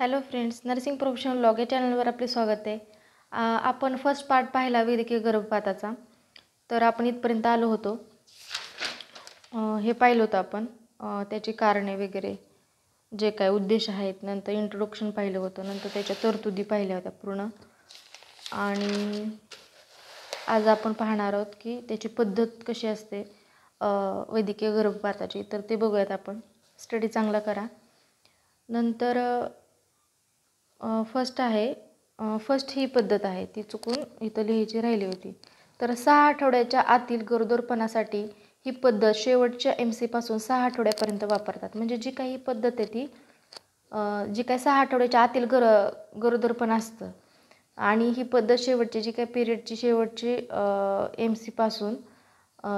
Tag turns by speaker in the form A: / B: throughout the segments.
A: hello friends nursing professional लॉग या चॅनलवर आपले स्वागत आहे आपण फर्स्ट पार्ट पाहिला वैद्यकीय गर्भपाताचा तर आपण इथपर्यंत आलो होतो हे पाहिलं होतं आपण त्याची कारणे वगैरे जे काय उद्देश आहेत नंतर इंट्रोडक्शन पाहिलं होतं नंतर त्याच्या तरतुदी पाहिल्या होत्या पूर्ण आणि आज आपण पाहणार आहोत की त्याची पद्धत कशी असते वैद्यकीय गर्भपाताची तर ते बघूयात आपण स्टडी चांगला करा नंतर फर्स्ट आहे फर्स्ट ही पद्धत आहे ती चुकून इथं लिहायची राहिली होती तर सहा आठवड्याच्या आतील गरोदरपणासाठी ही पद्धत शेवटच्या एम सीपासून सहा आठवड्यापर्यंत वापरतात म्हणजे जी काही पद्धत आहे ती जी काही सहा आठवड्याच्या आतील गर गरोदरपण असतं आणि ही पद्धत शेवटची जी काही पिरियडची शेवटची एम सीपासून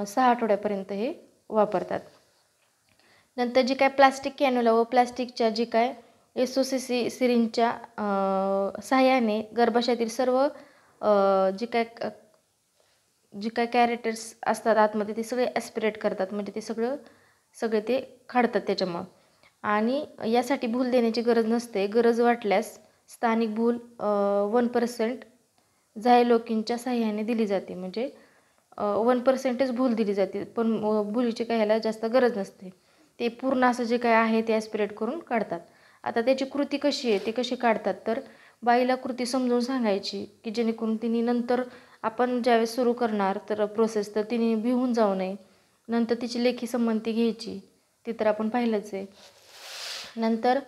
A: सहा आठवड्यापर्यंत हे वापरतात नंतर जी काय प्लास्टिक कॅनोला व प्लास्टिकच्या जी काय एसोसिसी सिरिंजच्या सहाय्याने गर्भाशयातील सर्व जे काय जे काय कॅरेक्टर्स असतात आतमध्ये ते सगळे ॲस्पिरेट करतात म्हणजे ते सगळं सगळे ते काढतात त्याच्यामुळं आणि यासाठी भूल देण्याची गरज नसते गरज वाटल्यास स्थानिक भूल वन पर्सेंट झायलोकिनच्या सहाय्याने दिली जाते म्हणजे वन पर्सेंटच भूल दिली जाते पण भुलीची काय जास्त गरज नसते ते पूर्ण असं जे काय आहे ते ॲस्पिरेट करून काढतात आता त्याची कृती कशी आहे ती कशी काढतात तर बाईला कृती समजून सांगायची की जेणेकरून तिने नंतर आपण ज्यावेळेस सुरू करणार तर प्रोसेस तर तिने भिवून जाऊ नये नंतर तिची लेखी संमती घ्यायची ती तर आपण पाहिलंच आहे नंतर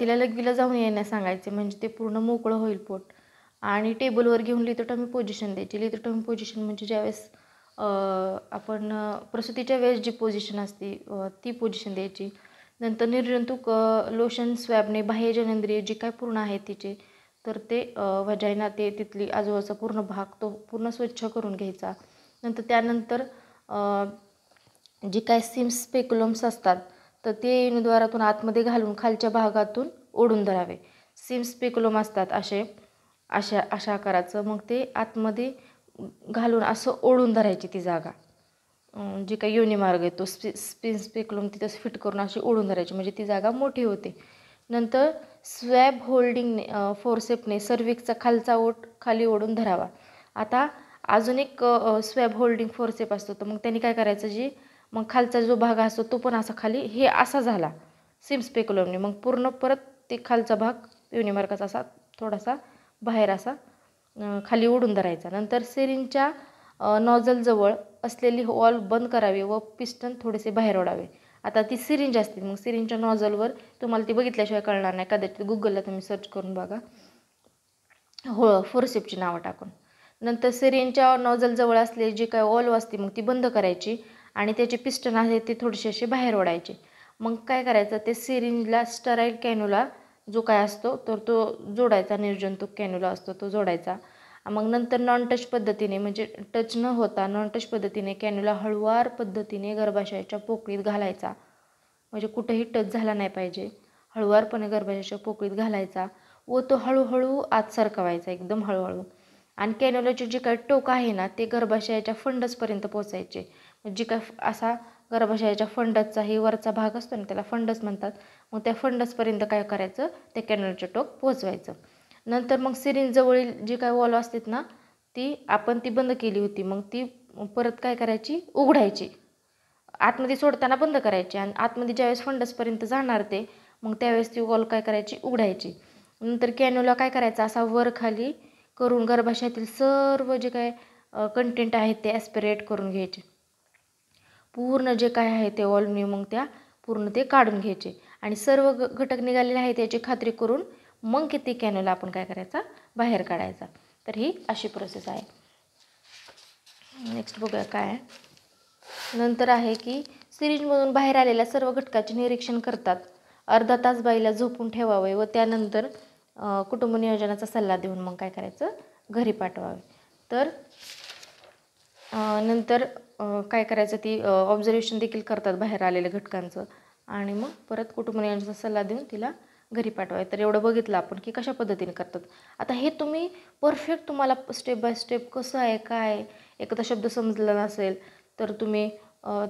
A: तिला लघवीला जाऊन येण्यास सांगायचे म्हणजे ते पूर्ण मोकळं होईल पोट आणि टेबलवर घेऊन लिथोटॉमी पोझिशन द्यायची लिथोटॉमी पोझिशन म्हणजे ज्यावेळेस आपण प्रसूतीच्या वेळेस जी पोझिशन असते ती पोझिशन द्यायची नंतर निर्जंतुक लोशन स्वॅबने बाह्य जनेंद्रिय जी काय पूर्ण आहे तिचे तर ते वजायना ते तिथली आजूबाजूचा पूर्ण भाग तो पूर्ण स्वच्छ करून घ्यायचा नंतर त्यानंतर जी काय सिम स्पेक्युलम्स असतात तर ते युनिद्वारातून आतमध्ये घालून खालच्या भागातून ओढून धरावे सिम स्पेक्युलम असतात असे अशा अशा आकाराचं मग ते आतमध्ये घालून असं ओढून धरायची ती जागा जे काही मार्ग आहे तो स्पि स्पिन स्पेकलोम तिथं फिट करून अशी ओढून धरायची म्हणजे ती जागा मोठी होते नंतर स्वॅब होल्डिंगने फोरसेपने सर्विकचा खालचा ओट खाली ओढून धरावा आता अजून एक स्वॅब होल्डिंग फोरसेप असतो तर मग त्यांनी काय करायचं जी मग खालचा जो भाग असतो तो पण असा खाली हे असा झाला सिम स्पेकुलमने मग पूर्ण परत ते खालचा भाग युनिमार्गाचा असा थोडासा बाहेर असा खाली ओढून धरायचा नंतर सेरींच्या नॉझलजवळ असलेली वॉल बंद करावी व पिस्टन थोडेसे बाहेर ओढावे आता ती सिरिंज असते मग सिरिंजच्या नॉझलवर तुम्हाला ती बघितल्याशिवाय कळणार नाही कदाचित गुगलला तुम्ही सर्च करून बघा हो फोरसेपची नावं टाकून नंतर सिरिंजच्या नॉझलजवळ असलेली जी काय वॉल्व असते मग ती बंद करायची आणि त्याचे पिस्टन आहे ते थोडेसे असे बाहेर ओढायचे मग काय करायचं ते सिरिंजला स्टराईल कॅनोला जो काय असतो तर तो जोडायचा निर्जंतुक कॅनोला असतो तो जोडायचा मग नंतर नॉन टच पद्धतीने म्हणजे टच न होता नॉन टच पद्धतीने कॅन्युला हळुवार पद्धतीने गर्भाशयाच्या पोकळीत घालायचा म्हणजे कुठेही टच झाला नाही पाहिजे हळूवारपणे गर्भाशयाच्या पोकळीत घालायचा व तो हळूहळू आत सरकवायचा एकदम हळूहळू आणि कॅन्युलाचे जे काही टोक आहे ना ते गर्भाशयाच्या फंडसपर्यंत पोचायचे जे म्हणजे काय असा गर्भाशयाच्या फंडसचाही वरचा भाग असतो ना त्याला फंडस म्हणतात मग त्या फंडसपर्यंत काय करायचं ते कॅन्युलाचे टोक पोचवायचं नंतर मग जवळील जी काय वॉल असतात ना ती आपण ती बंद केली होती मग ती परत काय करायची उघडायची आतमध्ये सोडताना बंद करायची आणि आतमध्ये ज्यावेळेस फंडसपर्यंत जाणार ते मग त्यावेळेस ती वॉल काय करायची उघडायची नंतर कॅनोला काय करायचा असा वर खाली करून गर्भाशयातील सर्व जे काय कंटेंट आहे ते ॲस्पिरेट करून घ्यायचे पूर्ण जे काय आहे ते वॉलने मग त्या पूर्ण ते काढून घ्यायचे आणि सर्व घटक निघालेले आहेत याची खात्री करून मग किती कॅनोला आपण काय करायचा बाहेर काढायचा तर ही अशी प्रोसेस आहे नेक्स्ट बघा काय नंतर आहे की सिरीजमधून बाहेर आलेल्या सर्व घटकाचे निरीक्षण करतात अर्धा तास बाईला झोपून ठेवावे व त्यानंतर कुटुंब नियोजनाचा सल्ला देऊन मग काय करायचं घरी पाठवावे तर नंतर काय करायचं ती ऑब्झर्वेशन देखील करतात बाहेर आलेल्या घटकांचं आणि मग परत कुटुंब नियोजनाचा सल्ला देऊन तिला घरी पाठवाय तर एवढं बघितलं आपण की कशा पद्धतीने करतात आता हे तुम्ही परफेक्ट तुम्हाला स्टेप बाय स्टेप कसं आहे काय एखादा शब्द समजला नसेल तर तुम्ही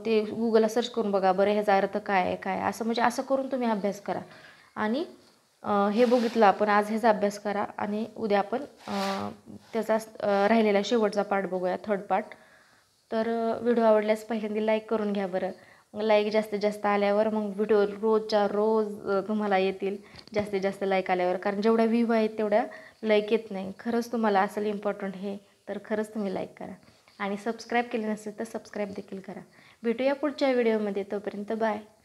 A: ते गुगलला सर्च करून बघा बरं ह्याचा अर्थ काय आहे काय असं म्हणजे असं करून तुम्ही अभ्यास करा आणि हे बघितलं आपण आज ह्याचा अभ्यास करा आणि उद्या आपण त्याचा राहिलेला शेवटचा पार्ट बघूया थर्ड पार्ट तर व्हिडिओ आवडल्यास पहिल्यांदा लाईक करून घ्या बरं लाईक जास्तीत जास्त आल्यावर मग व्हिडिओ रोजच्या रोज तुम्हाला येतील जास्तीत जास्त लाईक आल्यावर कारण जेवढ्या व्ह्यू आहेत तेवढ्या लाईक येत नाही खरंच तुम्हाला असेल इम्पॉर्टंट हे तर खरंच तुम्ही लाईक करा आणि सबस्क्राईब केले नसेल तर सबस्क्राईब देखील करा भेटूया पुढच्या व्हिडिओमध्ये तोपर्यंत बाय